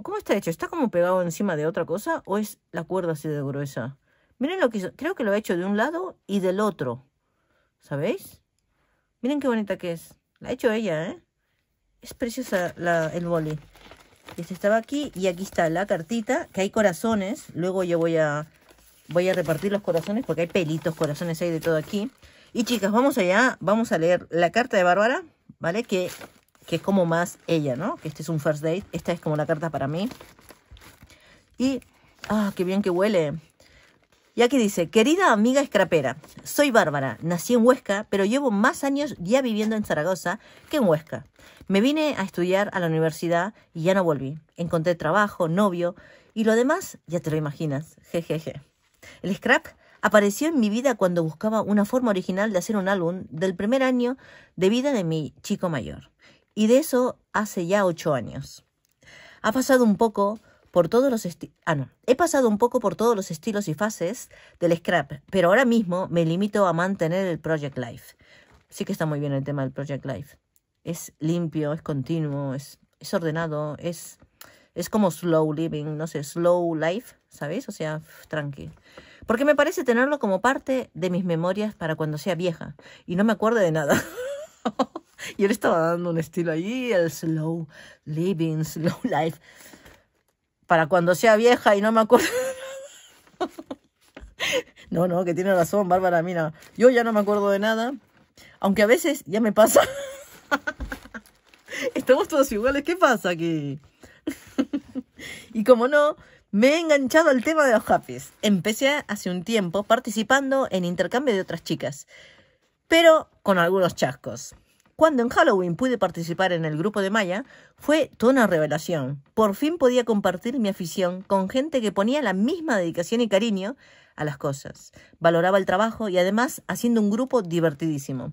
¿Cómo, está hecho? ¿Está como pegado encima de otra cosa o es la cuerda así de gruesa? Miren lo que hizo. Creo que lo ha hecho de un lado y del otro. ¿Sabéis? Miren qué bonita que es. La ha hecho ella, ¿eh? Es preciosa el boli. Este estaba aquí y aquí está la cartita, que hay corazones. Luego yo voy a, voy a repartir los corazones porque hay pelitos, corazones hay de todo aquí. Y chicas, vamos allá, vamos a leer la carta de Bárbara, ¿vale? Que que es como más ella, ¿no? Que este es un first date. Esta es como la carta para mí. Y, ah, qué bien que huele. Y aquí dice, querida amiga escrapera, soy Bárbara, nací en Huesca, pero llevo más años ya viviendo en Zaragoza que en Huesca. Me vine a estudiar a la universidad y ya no volví. Encontré trabajo, novio y lo demás ya te lo imaginas. Jejeje. El scrap apareció en mi vida cuando buscaba una forma original de hacer un álbum del primer año de vida de mi chico mayor. Y de eso hace ya ocho años. Ha pasado un poco por todos los ah, no. he pasado un poco por todos los estilos y fases del scrap, pero ahora mismo me limito a mantener el Project Life. Sí que está muy bien el tema del Project Life. Es limpio, es continuo, es, es ordenado, es, es como slow living, no sé, slow life, ¿sabéis? O sea, tranquilo. Porque me parece tenerlo como parte de mis memorias para cuando sea vieja y no me acuerde de nada. y él estaba dando un estilo allí, el slow living, slow life. Para cuando sea vieja y no me acuerdo. no, no, que tiene razón, Bárbara, mira, yo ya no me acuerdo de nada, aunque a veces ya me pasa. Estamos todos iguales, ¿qué pasa aquí? y como no, me he enganchado al tema de los happies. Empecé hace un tiempo participando en intercambio de otras chicas, pero con algunos chascos. Cuando en Halloween pude participar en el grupo de Maya, fue toda una revelación. Por fin podía compartir mi afición con gente que ponía la misma dedicación y cariño a las cosas. Valoraba el trabajo y además haciendo un grupo divertidísimo.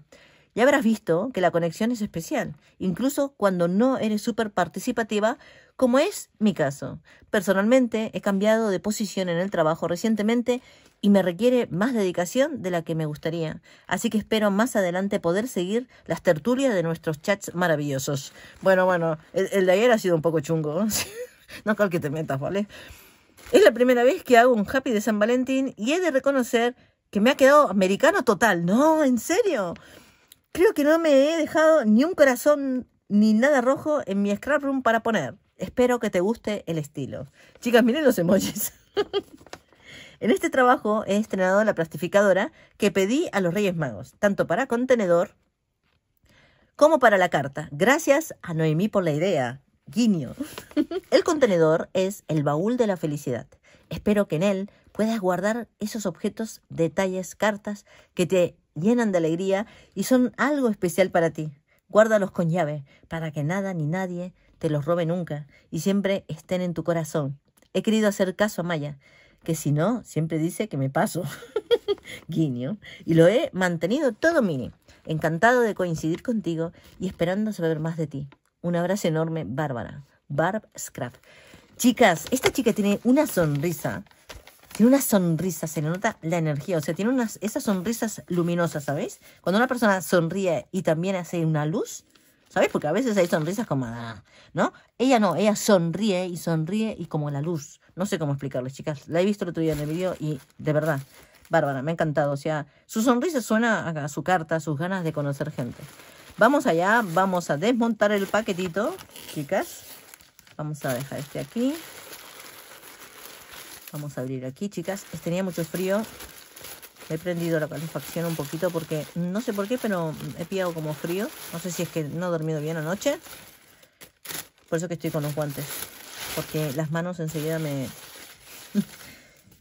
Ya habrás visto que la conexión es especial, incluso cuando no eres súper participativa, como es mi caso. Personalmente he cambiado de posición en el trabajo recientemente y me requiere más dedicación de la que me gustaría. Así que espero más adelante poder seguir las tertulias de nuestros chats maravillosos. Bueno, bueno, el, de ayer ha sido un poco chungo. no creo que te metas, ¿vale? Es la primera vez que hago un happy de San Valentín y he de reconocer que me ha quedado americano total. No, en serio. Creo que no me he dejado ni un corazón ni nada rojo en mi scrap room para poner. Espero que te guste el estilo. Chicas, miren los emojis. En este trabajo he estrenado la plastificadora que pedí a los Reyes Magos, tanto para contenedor como para la carta. Gracias a Noemí por la idea. Guiño. El contenedor es el baúl de la felicidad. Espero que en él puedas guardar esos objetos, detalles, cartas que te llenan de alegría y son algo especial para ti. Guárdalos con llave para que nada ni nadie te los robe nunca y siempre estén en tu corazón. He querido hacer caso a Maya que si no, siempre dice que me paso. Guiño. Y lo he mantenido todo mini. Encantado de coincidir contigo y esperando saber más de ti. Un abrazo enorme, Bárbara. Barb Scrap. Chicas, esta chica tiene una sonrisa. Tiene una sonrisa, se le nota la energía. O sea, tiene unas, esas sonrisas luminosas, ¿sabéis? Cuando una persona sonríe y también hace una luz, ¿sabéis? Porque a veces hay sonrisas como, ah, ¿no? Ella no, ella sonríe y sonríe y como la luz. No sé cómo explicarles, chicas. La he visto el otro día en el video y de verdad, bárbara, me ha encantado. O sea, su sonrisa suena a su carta, a sus ganas de conocer gente. Vamos allá, vamos a desmontar el paquetito, chicas. Vamos a dejar este aquí. Vamos a abrir aquí, chicas. Tenía mucho frío. He prendido la calefacción un poquito porque no sé por qué, pero he pillado como frío. No sé si es que no he dormido bien anoche. Por eso que estoy con los guantes porque las manos enseguida me,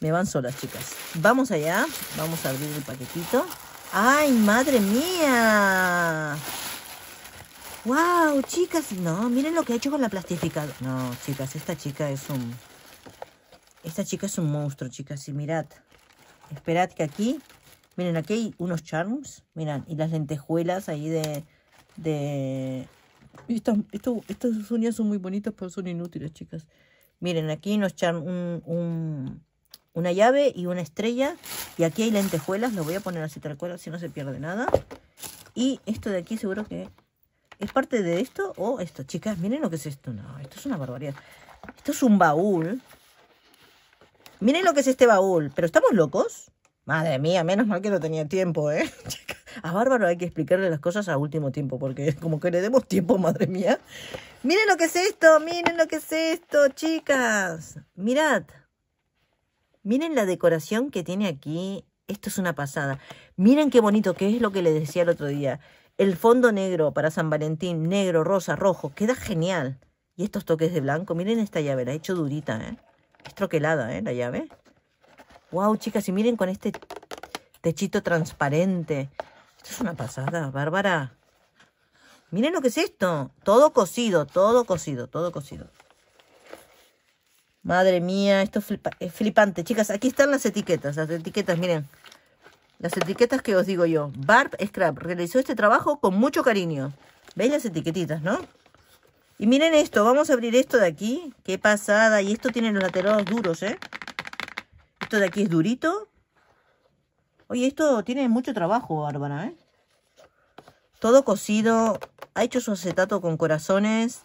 me van solas, chicas. Vamos allá, vamos a abrir el paquetito. ¡Ay, madre mía! ¡Wow, chicas! No, miren lo que ha hecho con la plastificadora. No, chicas, esta chica es un... Esta chica es un monstruo, chicas. Y mirad, esperad que aquí... Miren, aquí hay unos charms. Miren, y las lentejuelas ahí de... De, estas, esto, uñas son muy bonitas, pero son inútiles, chicas. Miren, aquí nos echan un, una llave y una estrella. Y aquí hay lentejuelas. Lo voy a poner así tal cual, si no se pierde nada. Y esto de aquí seguro que es parte de esto o esto. Chicas, miren lo que es esto. No, esto es una barbaridad. Esto es un baúl. Miren lo que es este baúl. ¿Pero estamos locos? Madre mía, menos mal que no tenía tiempo, ¿eh? A ah, Bárbaro hay que explicarle las cosas a último tiempo, porque es como que le demos tiempo, madre mía. Miren lo que es esto, miren lo que es esto, chicas. Mirad. Miren la decoración que tiene aquí. Esto es una pasada. Miren qué bonito, que es lo que le decía el otro día. El fondo negro para San Valentín, negro, rosa, rojo, queda genial. Y estos toques de blanco, miren esta llave, la he hecho durita, ¿eh? Es troquelada, ¿eh? La llave. Wow, chicas, y miren con este techito transparente. Es una pasada, Bárbara. Miren lo que es esto. Todo cocido, todo cocido, todo cocido. Madre mía, esto es, flipante. Chicas, aquí están las etiquetas, las etiquetas, miren. Las etiquetas que os digo yo. Barb Scrap realizó este trabajo con mucho cariño. ¿Veis las etiquetitas, no? Y miren esto, vamos a abrir esto de aquí. Qué pasada. Y esto tiene los laterales duros, ¿eh? Esto de aquí es durito. Oye, esto tiene mucho trabajo, Bárbara, ¿eh? Todo cosido. Ha hecho su acetato con corazones.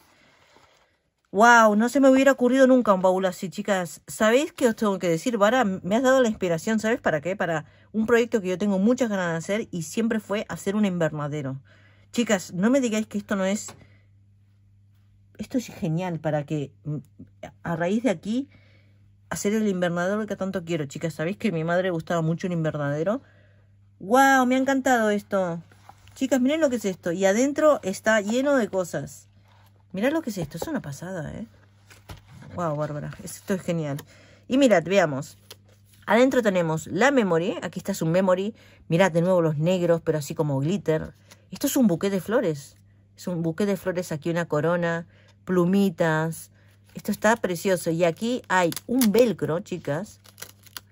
Wow, no se me hubiera ocurrido nunca un baúl así, chicas. ¿Sabéis qué os tengo que decir, Bárbara? Me has dado la inspiración, ¿sabes para qué? Para un proyecto que yo tengo muchas ganas de hacer y siempre fue hacer un invernadero. Chicas, no me digáis que esto no es... Esto es genial para que mm, a raíz de aquí hacer el invernadero que tanto quiero, chicas. ¿Sabéis que mi madre gustaba mucho el invernadero? ¡Wow! Me ha encantado esto. Chicas, miren lo que es esto. Y adentro está lleno de cosas. Mirad lo que es esto. Es una pasada, ¿eh? ¡Wow, Bárbara! Esto es genial. Y mirad, veamos. Adentro tenemos la memory. Aquí está su memory. Mirad de nuevo los negros, pero así como glitter. Esto es un buque de flores. Es un buque de flores. Aquí una corona, plumitas, esto está precioso. Y aquí hay un velcro, chicas.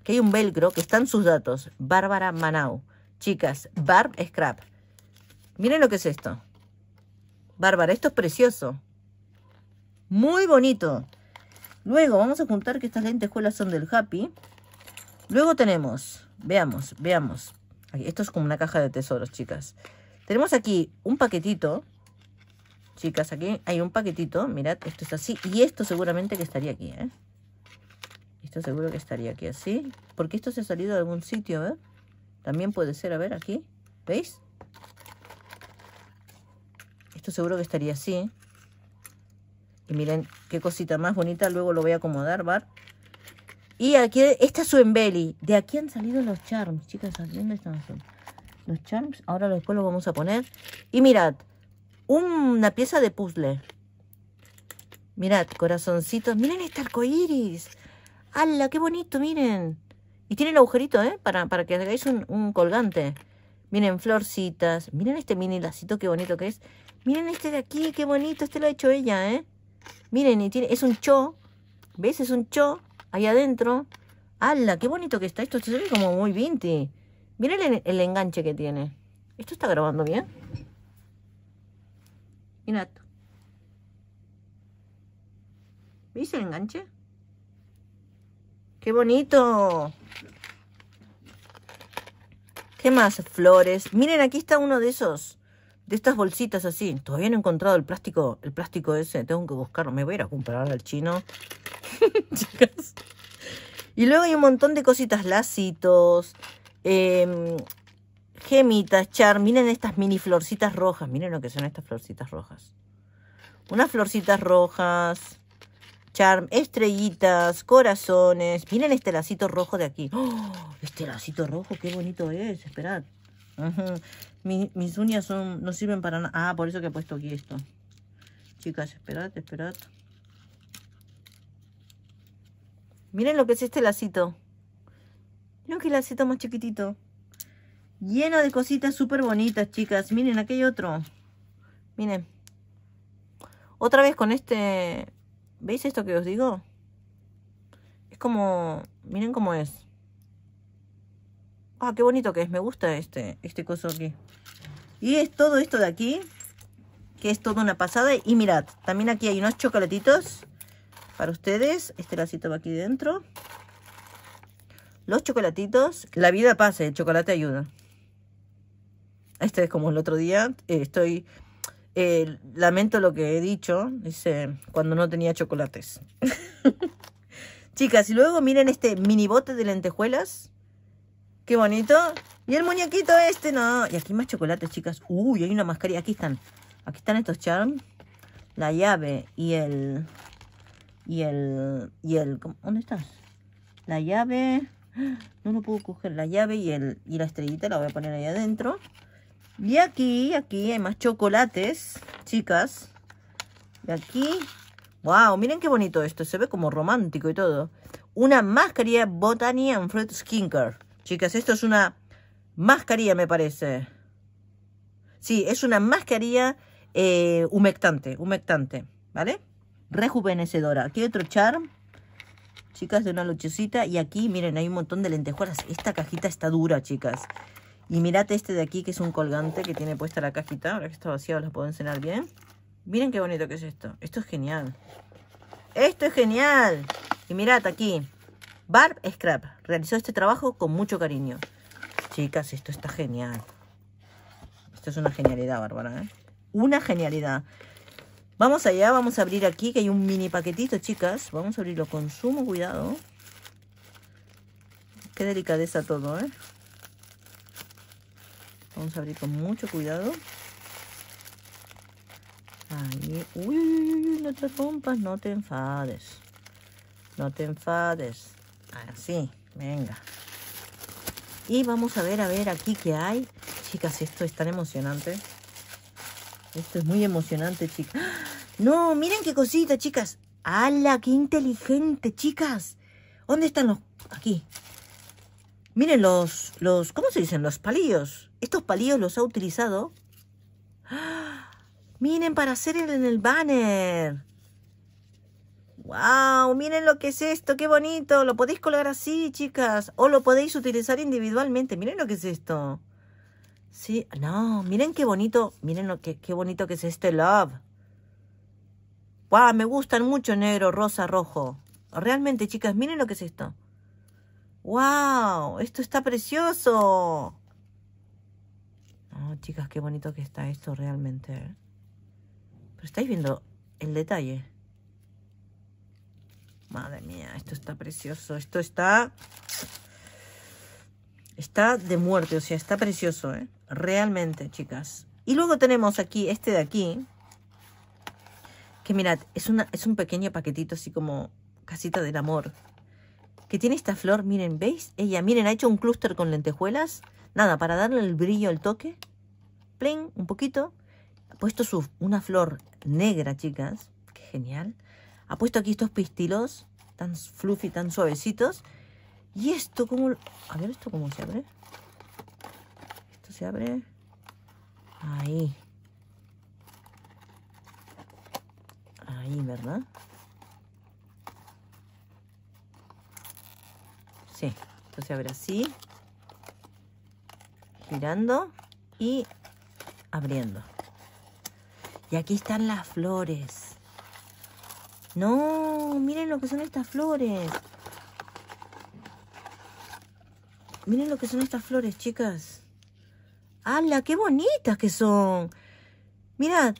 Aquí hay un velcro que están sus datos. Bárbara Manau. Chicas, Barb Scrap. Miren lo que es esto. Bárbara, esto es precioso. Muy bonito. Luego vamos a juntar que estas lentejuelas son del Happy. Luego tenemos, veamos, veamos. Esto es como una caja de tesoros, chicas. Tenemos aquí un paquetito Chicas, aquí hay un paquetito. Mirad, esto es así. Y esto seguramente que estaría aquí, ¿eh? Esto seguro que estaría aquí así. Porque esto se ha salido de algún sitio, ¿eh? También puede ser, a ver, aquí. ¿Veis? Esto seguro que estaría así. ¿eh? Y miren qué cosita más bonita. Luego lo voy a acomodar, Bar. Y aquí, esta es su embelli. De aquí han salido los charms, chicas. ¿Dónde están? Los charms. Ahora después los vamos a poner. Y mirad una pieza de puzzle. Mirad, corazoncitos. Miren este iris ¡Hala, qué bonito! Miren. Y tiene el agujerito, ¿eh? Para, para que hagáis un, colgante. Miren, florcitas. Miren este mini lacito, qué bonito que es. Miren este de aquí, qué bonito. Este lo ha hecho ella, ¿eh? Miren, y tiene, es un cho. ¿Ves? Es un cho ahí adentro. ¡Hala, qué bonito que está! Esto se ve como muy vinti. Miren el enganche que tiene. ¿Esto está grabando bien? ¿Viste el enganche? ¡Qué bonito! ¿Qué más? Flores. Miren, aquí está uno de esos, de estas bolsitas así. Todavía no he encontrado el plástico, el plástico ese. Tengo que buscarlo. Me voy a ir a comprar al chino. Chicas. Y luego hay un montón de cositas, lacitos, em, gemitas, Charm, Miren estas mini florcitas rojas. Miren lo que son estas florcitas rojas. Unas florcitas rojas. Charm, estrellitas, corazones. Miren este lacito rojo de aquí. ¡Oh! Este lacito rojo, qué bonito es. Esperad. mis, uñas son, no sirven para nada. Ah, por eso que he puesto aquí esto. Chicas, esperad, esperad. Miren lo que es este lacito. Miren qué lacito más chiquitito. Lleno de cositas súper bonitas, chicas. Miren, aquí hay otro. Miren. Otra vez con este... ¿Veis esto que os digo? Es como... Miren cómo es. Ah, qué bonito que es. Me gusta este, este coso aquí. Y es todo esto de aquí. Que es toda una pasada. Y mirad, también aquí hay unos chocolatitos para ustedes. Este lacito va aquí dentro. Los chocolatitos. La vida pasa, el chocolate ayuda este es como el otro día, eh, estoy, eh, lamento lo que he dicho, dice, cuando no tenía chocolates. Chicas, y luego miren este mini bote de lentejuelas. Qué bonito. Y el muñequito este, no. Y aquí más chocolates, chicas. Uy, hay una mascarilla. Aquí están. Aquí están estos charms. La llave y el... Y el... Y el... ¿Dónde estás? La llave... ¡Ah! No lo puedo coger. La llave y, el, y la estrellita la voy a poner ahí adentro. Y aquí, aquí hay más chocolates, chicas. Y aquí, wow, miren qué bonito esto, se ve como romántico y todo. Una mascarilla Botany and Fruit Skincare. Chicas, esto es una mascarilla, me parece. Sí, es una mascarilla eh, humectante, humectante, ¿vale? Rejuvenecedora. Aquí otro charm, chicas, de una luchecita. Y aquí, miren, hay un montón de lentejuelas. Esta cajita está dura, chicas. Y mirate este de aquí, que es un colgante que tiene puesta la cajita. Ahora que está vaciado, lo puedo cenar bien. Miren qué bonito que es esto. Esto es genial. ¡Esto es genial! Y mirad aquí. Barb Scrap realizó este trabajo con mucho cariño. Chicas, esto está genial. Esto es una genialidad, Bárbara. ¿eh? Una genialidad. Vamos allá, vamos a abrir aquí, que hay un mini paquetito, chicas. Vamos a abrirlo con sumo cuidado. Qué delicadeza todo, ¿eh? Vamos a abrir con mucho cuidado. Ahí. Uy, no te rompas, no te enfades. No te enfades. Así, venga. Y vamos a ver, a ver aquí qué hay. Chicas, esto es tan emocionante. Esto es muy emocionante, chicas. ¡Ah! No, miren qué cosita, chicas. ¡Hala, qué inteligente, chicas! ¿Dónde están los...? Aquí. Miren los, los, ¿cómo se dicen? Los palillos. Estos palillos los ha utilizado. ¡Ah! Miren para hacer el, en el banner. ¡Wow! Miren lo que es esto, qué bonito. Lo podéis colgar así, chicas. O lo podéis utilizar individualmente. Miren lo que es esto. Sí, no, miren qué bonito. Miren lo que qué bonito que es este love. ¡Wow! Me gustan mucho negro, rosa, rojo. Realmente, chicas, miren lo que es esto. ¡Wow! Esto está precioso. Oh, chicas, qué bonito que está esto realmente. ¿eh? Pero estáis viendo el detalle. Madre mía, esto está precioso. Esto está... Está de muerte, o sea, está precioso, ¿eh? Realmente, chicas. Y luego tenemos aquí este de aquí. Que mirad, es, es un pequeño paquetito así como casita del amor que tiene esta flor, miren, ¿veis? Ella, miren, ha hecho un clúster con lentejuelas. Nada, para darle el brillo, el toque. Plain, un poquito. Ha puesto una flor negra, chicas. Qué genial. Ha puesto aquí estos pistilos tan fluffy, tan suavecitos. Y esto, ¿cómo? A ver, ¿esto cómo se abre? Esto se abre. Ahí. Ahí, ¿verdad? entonces abre así, girando y abriendo. Y aquí están las flores. No, miren lo que son estas flores. Miren lo que son estas flores, chicas. ¡Hala, qué bonitas que son! Mirad,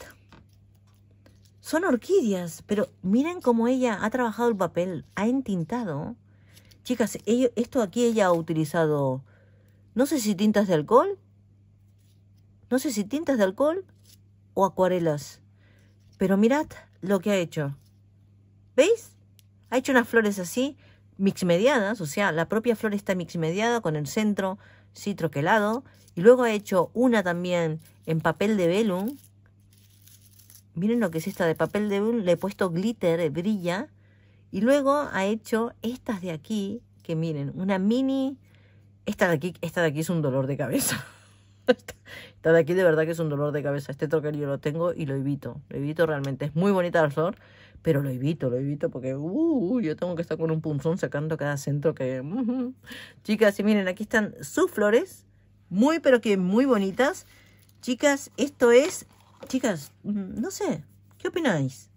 son orquídeas, pero miren cómo ella ha trabajado el papel, ha entintado. Chicas, esto aquí ella ha utilizado, no sé si tintas de alcohol, no sé si tintas de alcohol o acuarelas, pero mirad lo que ha hecho. ¿Veis? Ha hecho unas flores así, mix mixmediadas, o sea, la propia flor está mix mixmediada con el centro, sí, troquelado, y luego ha hecho una también en papel de velum. Miren lo que es esta de papel de velum, le he puesto glitter, brilla, y luego ha hecho estas de aquí, que miren, una mini... Esta de aquí, esta de aquí es un dolor de cabeza. esta de aquí de verdad que es un dolor de cabeza. Este troquel yo lo tengo y lo evito. Lo evito realmente. Es muy bonita la flor, pero lo evito, lo evito porque uh, yo tengo que estar con un punzón sacando cada centro que... Chicas, y miren, aquí están sus flores. Muy, pero que muy bonitas. Chicas, esto es... Chicas, mm, no sé, ¿qué opináis?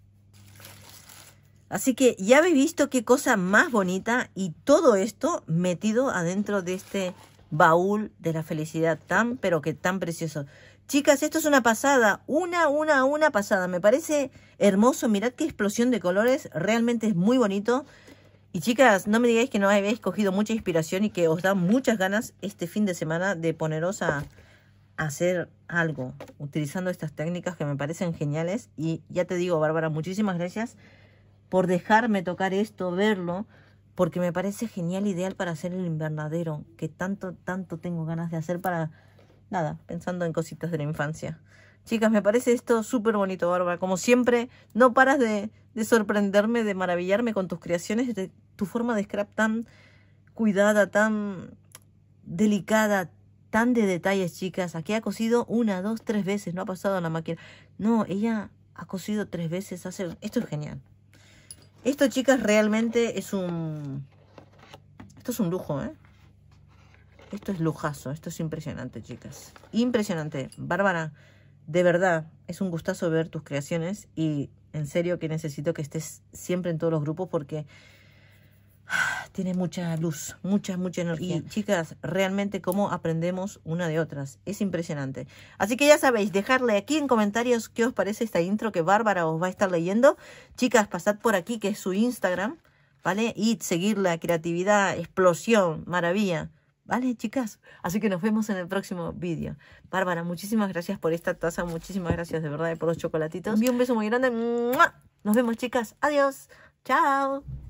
Así que ya habéis visto qué cosa más bonita y todo esto metido adentro de este baúl de la felicidad tan, pero que tan precioso. Chicas, esto es una pasada, una, una, una pasada. Me parece hermoso, mirad qué explosión de colores, realmente es muy bonito. Y chicas, no me digáis que no habéis cogido mucha inspiración y que os da muchas ganas este fin de semana de poneros a, hacer algo utilizando estas técnicas que me parecen geniales. Y ya te digo, Bárbara, muchísimas gracias por dejarme tocar esto, verlo, porque me parece genial, ideal para hacer el invernadero, que tanto, tanto tengo ganas de hacer para, nada, pensando en cositas de la infancia. Chicas, me parece esto súper bonito, Bárbara. Como siempre, no paras de, sorprenderme, de maravillarme con tus creaciones, de tu forma de scrap tan cuidada, tan delicada, tan de detalles, chicas. Aquí ha cosido una, dos, tres veces, no ha pasado a la máquina. No, ella ha cosido tres veces, hace... Esto es genial. Esto, chicas, realmente es un... Esto es un lujo, ¿eh? Esto es lujazo, esto es impresionante, chicas. Impresionante. Bárbara, de verdad, es un gustazo ver tus creaciones y en serio que necesito que estés siempre en todos los grupos porque tiene mucha luz, mucha, mucha energía. chicas, realmente cómo aprendemos una de otras. Es impresionante. Así que ya sabéis, dejarle aquí en comentarios qué os parece esta intro que Bárbara os va a estar leyendo. Chicas, pasad por aquí, que es su Instagram, ¿vale? Y seguir la creatividad, explosión, maravilla. ¿Vale, chicas? Así que nos vemos en el próximo vídeo. Bárbara, muchísimas gracias por esta taza. Muchísimas gracias, de verdad, eh, por los chocolatitos. Y un beso muy grande. Nos vemos, chicas. Adiós. Chao.